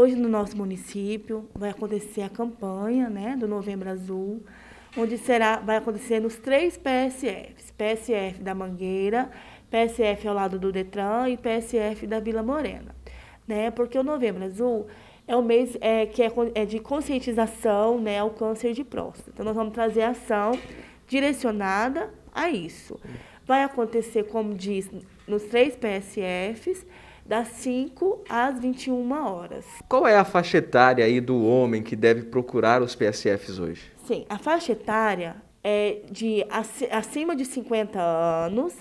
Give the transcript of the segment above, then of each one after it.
Hoje no nosso município vai acontecer a campanha né, do Novembro Azul, onde será, vai acontecer nos três PSFs, PSF da Mangueira, PSF ao lado do Detran e PSF da Vila Morena. Né, porque o Novembro Azul é o mês é, que é, é de conscientização né, ao câncer de próstata. Então nós vamos trazer ação direcionada a isso. Vai acontecer, como diz, nos três PSFs, das 5 às 21 horas. Qual é a faixa etária aí do homem que deve procurar os PSFs hoje? Sim, a faixa etária é de acima de 50 anos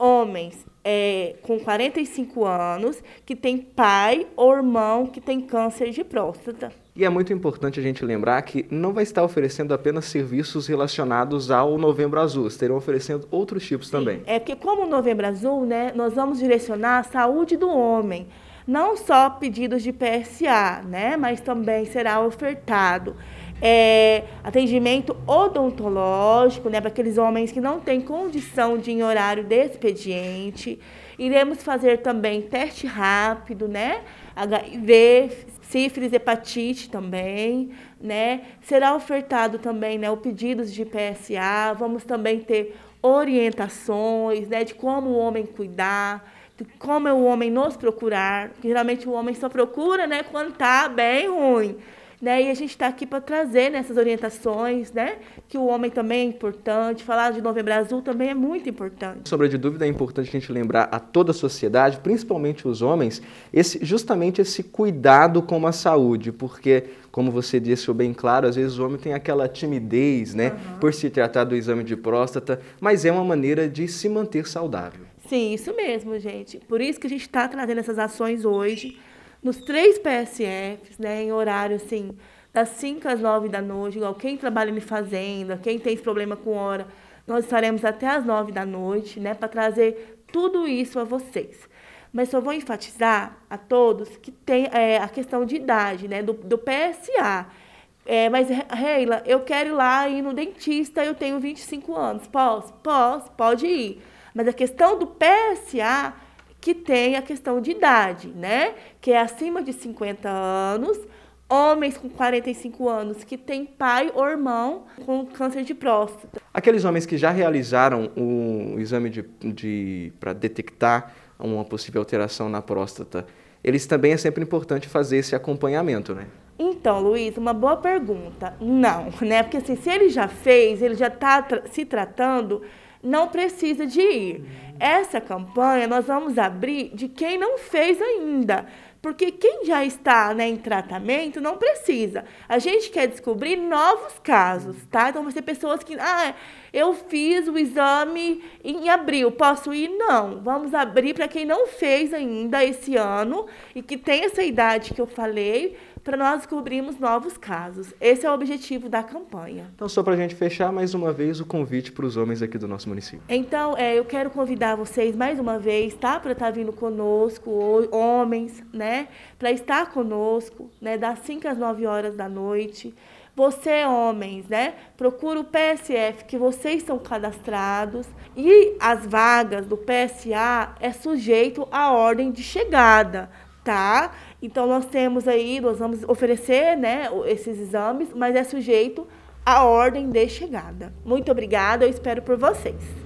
homens é, com 45 anos que tem pai ou irmão que tem câncer de próstata. E é muito importante a gente lembrar que não vai estar oferecendo apenas serviços relacionados ao Novembro Azul, estarão oferecendo outros tipos Sim, também. É porque como o Novembro Azul, né, nós vamos direcionar a saúde do homem, não só pedidos de PSA, né, mas também será ofertado é, atendimento odontológico, né, para aqueles homens que não têm condição de ir em horário de expediente. Iremos fazer também teste rápido, né? HIV, sífilis, hepatite também, né? Será ofertado também, né, o pedidos de PSA. Vamos também ter orientações, né, de como o homem cuidar, de como é o homem nos procurar. Porque geralmente o homem só procura, né, quando tá bem ruim. Né? E a gente está aqui para trazer né, essas orientações, né? que o homem também é importante, falar de Novembro Azul também é muito importante. Sobre de dúvida, é importante a gente lembrar a toda a sociedade, principalmente os homens, esse, justamente esse cuidado com a saúde, porque como você disse bem claro, às vezes o homem tem aquela timidez, né, uhum. por se tratar do exame de próstata, mas é uma maneira de se manter saudável. Sim, isso mesmo, gente. Por isso que a gente está trazendo essas ações hoje nos três PSFs, né, em horário assim, das 5 às 9 da noite, igual quem trabalha em fazenda, quem tem problema com hora, nós estaremos até às 9 da noite, né, para trazer tudo isso a vocês. Mas só vou enfatizar a todos que tem é, a questão de idade, né, do, do PSA. É, mas, Reila, eu quero ir lá ir no dentista, eu tenho 25 anos. Posso? Posso, pode ir. Mas a questão do PSA que tem a questão de idade, né? Que é acima de 50 anos, homens com 45 anos que têm pai ou irmão com câncer de próstata. Aqueles homens que já realizaram o exame de, de para detectar uma possível alteração na próstata, eles também é sempre importante fazer esse acompanhamento, né? Então, Luiz, uma boa pergunta. Não, né? Porque assim, se ele já fez, ele já está tra se tratando, não precisa de ir. Essa campanha nós vamos abrir de quem não fez ainda. Porque quem já está né, em tratamento não precisa. A gente quer descobrir novos casos, tá? Então, vai ser pessoas que. Ah, eu fiz o exame em abril, posso ir? Não. Vamos abrir para quem não fez ainda esse ano e que tem essa idade que eu falei para nós descobrirmos novos casos. Esse é o objetivo da campanha. Então, só para a gente fechar mais uma vez o convite para os homens aqui do nosso município. Então, é, eu quero convidar vocês mais uma vez, tá? Para estar tá vindo conosco, homens, né? Para estar conosco, né? Das 5 às 9 horas da noite. Você, homens, né? Procura o PSF, que vocês são cadastrados. E as vagas do PSA é sujeito à ordem de chegada, tá? Então nós temos aí, nós vamos oferecer né, esses exames, mas é sujeito à ordem de chegada. Muito obrigada, eu espero por vocês.